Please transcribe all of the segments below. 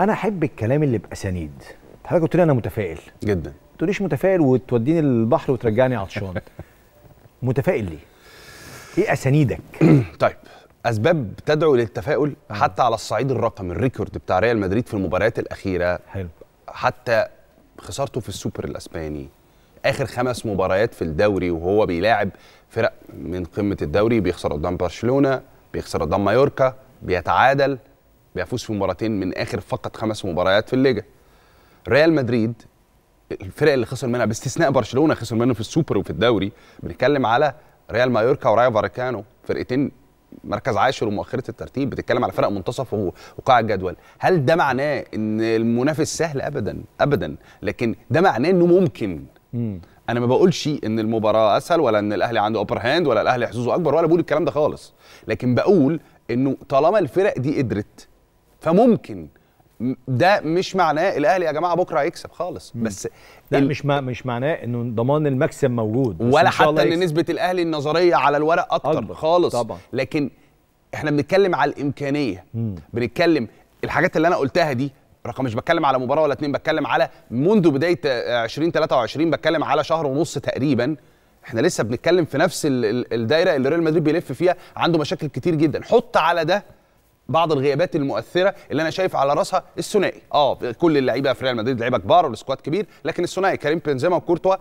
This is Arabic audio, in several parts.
انا احب الكلام اللي باسانيد حضرتك قلت لي انا متفائل جدا ما تقوليش متفائل وتوديني البحر وترجعني عطشان متفائل ليه ايه اسانيدك طيب اسباب تدعو للتفاؤل حتى على الصعيد الرقمي الريكورد بتاع ريال مدريد في المباريات الاخيره حلو حتى خسارته في السوبر الاسباني اخر خمس مباريات في الدوري وهو بيلاعب فرق من قمه الدوري بيخسر قدام برشلونه بيخسر قدام مايوركا بيتعادل بيفوز في مباراتين من اخر فقط خمس مباريات في الليجا ريال مدريد الفرق اللي خسر منها باستثناء برشلونه خسر منه في السوبر وفي الدوري بنتكلم على ريال مايوركا ورايا فاريكانو فرقتين مركز عاشر ومؤخره الترتيب بتتكلم على فرق منتصف وقاع الجدول هل ده معناه ان المنافس سهل ابدا ابدا لكن ده معناه انه ممكن انا ما بقولش ان المباراه اسهل ولا ان الاهلي عنده ابر هاند ولا الاهلي حظوظه اكبر ولا بقول الكلام ده خالص لكن بقول انه طالما الفرق دي قدرت فممكن ده مش معناه الاهلي يا جماعه بكره هيكسب خالص بس لا ال... مش ما مش معناه انه ضمان المكسب موجود ولا حتى ان نسبه الاهلي النظريه على الورق اكتر, أكبر. خالص طبعا. لكن احنا بنتكلم على الامكانيه مم. بنتكلم الحاجات اللي انا قلتها دي رقم مش بتكلم على مباراه ولا اتنين بتكلم على منذ بدايه 2023 بتكلم على شهر ونص تقريبا احنا لسه بنتكلم في نفس الدايره اللي ريال مدريد بيلف فيها عنده مشاكل كتير جدا حط على ده بعض الغيابات المؤثره اللي انا شايف على راسها الثنائي اه كل اللعيبه في ريال مدريد لعيبه كبار والسكواد كبير لكن الثنائي كريم بنزيما وكورتوا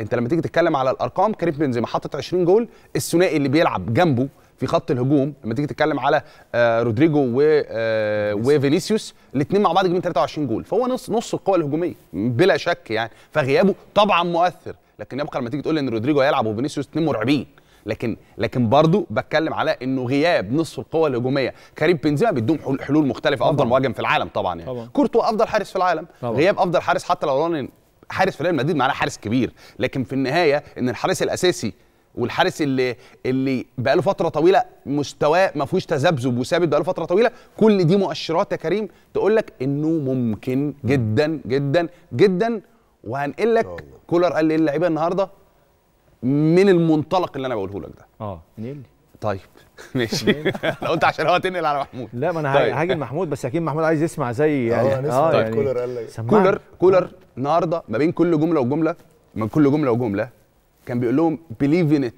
انت لما تيجي تتكلم على الارقام كريم بنزيما حاطط 20 جول الثنائي اللي بيلعب جنبه في خط الهجوم لما تيجي تتكلم على آه، رودريجو و آه، وفينيسيوس الاثنين مع بعض جايبين 23 جول فهو نص نص القوه الهجوميه بلا شك يعني فغيابه طبعا مؤثر لكن يبقى لما تيجي تقول ان رودريجو هيلعب وفينيسيوس اثنين مرعبين لكن لكن برضه بتكلم على انه غياب نصف القوه الهجوميه كريم بنزيما بيدوم حلول مختلفه افضل مهاجم في العالم طبعا يعني كورتو كورتوا افضل حارس في العالم طبعا. غياب افضل حارس حتى لو حارس في ريال مدريد معناه حارس كبير لكن في النهايه ان الحارس الاساسي والحارس اللي اللي بقى له فتره طويله مستواه ما فيهوش تذبذب وثابت بقى له فتره طويله كل دي مؤشرات يا كريم تقول لك انه ممكن جدا جدا جدا وهنقل لك كولر قال إيه اللعيبه النهارده من المنطلق اللي انا بقوله لك ده اه نيل طيب ماشي انا قلت عشان هو تنقل على محمود لا ما انا طيب. هاجي محمود بس اكيد محمود عايز يسمع زي آه، يعني اه طيب. يعني كولر قال لك كولر آه. كولر النهارده ما بين كل جمله وجمله ما كل جمله وجمله كان بيقول لهم بليف ان ات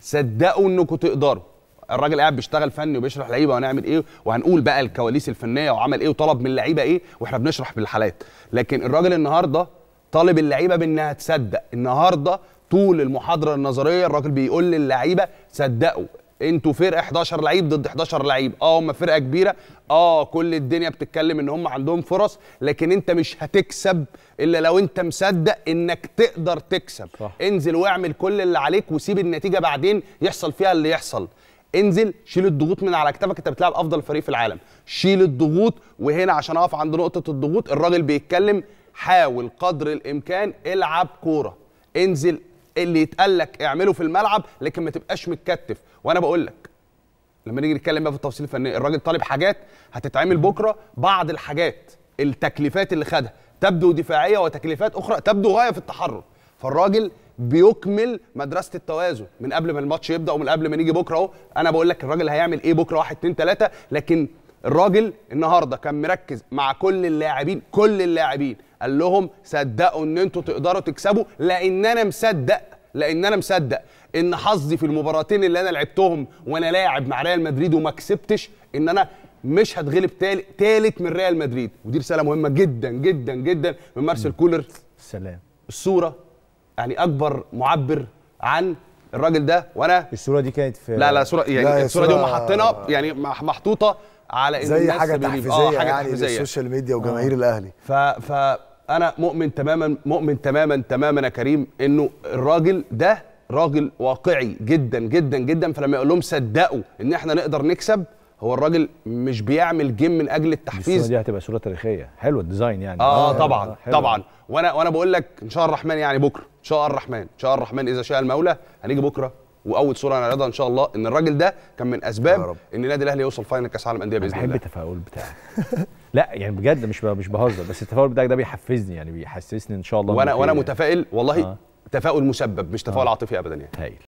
صدقوا انكم تقدروا الراجل قاعد بيشتغل فني وبيشرح لعيبه وهنعمل ايه وهنقول بقى الكواليس الفنيه وعمل ايه وطلب من اللعيبه ايه واحنا بنشرح بالحالات لكن الراجل النهارده طالب اللعيبه بانها تصدق النهارده طول المحاضره النظريه الراجل بيقول للعيبه صدقوا انتوا فرقه 11 لعيب ضد 11 لعيب اه هم فرقه كبيره اه كل الدنيا بتتكلم ان هم عندهم فرص لكن انت مش هتكسب الا لو انت مصدق انك تقدر تكسب صح. انزل واعمل كل اللي عليك وسيب النتيجه بعدين يحصل فيها اللي يحصل انزل شيل الضغوط من على كتفك انت بتلعب افضل فريق في العالم شيل الضغوط وهنا عشان اقف عند نقطه الضغوط الراجل بيتكلم حاول قدر الامكان العب كوره انزل اللي يتقال لك اعمله في الملعب لكن ما تبقاش متكتف وانا بقول لك لما نيجي نتكلم بقى في التفاصيل الفنيه الراجل طالب حاجات هتتعمل بكره بعض الحاجات التكليفات اللي خدها تبدو دفاعيه وتكليفات اخرى تبدو غايه في التحرر فالراجل بيكمل مدرسه التوازن من قبل ما الماتش يبدا ومن قبل ما نيجي بكره اهو انا بقول لك الراجل هيعمل ايه بكره 1 2 3 لكن الراجل النهارده كان مركز مع كل اللاعبين كل اللاعبين قال لهم صدقوا ان انتوا تقدروا تكسبوا لان انا مصدق لان انا مصدق ان حظي في المباراتين اللي انا لعبتهم وانا لاعب مع ريال مدريد وما كسبتش ان انا مش هتغلب تالت من ريال مدريد ودي رساله مهمه جدا جدا جدا من مارسيل كولر سلام الصوره يعني اكبر معبر عن الراجل ده وانا الصوره دي كانت في لا لا صوره يعني الصوره دي هم حاطينها يعني محطوطه على ان زي حاجه آه، تحفيزيه آه حاجة يعني تحفيزية. للسوشيال ميديا آه. وجماهير آه. الاهلي ف ف انا مؤمن تماما مؤمن تماما تماما يا كريم انه الراجل ده راجل واقعي جدا جدا جدا فلما يقول لهم صدقوا ان احنا نقدر نكسب هو الراجل مش بيعمل جيم من اجل التحفيز الصوره دي هتبقى صوره تاريخيه حلوه الديزاين يعني اه, آه طبعا حلوة. طبعا وانا وانا بقول لك ان شاء الرحمن يعني بكره ان شاء الرحمن ان شاء الرحمن اذا شاء المولى هنيجي بكره واول صوره هنعرضها ان شاء الله ان الراجل ده كان من اسباب ان النادي الاهلي يوصل فاينل كاس عالم انديه باذن الله بحب التفاؤل بتاعك لا يعني بجد مش مش بهزر بس التفاؤل بتاعك ده بيحفزني يعني بيحسسني ان شاء الله وانا وانا متفائل والله آه. تفاؤل مسبب مش تفاؤل آه. عاطفي ابدا يعني هايل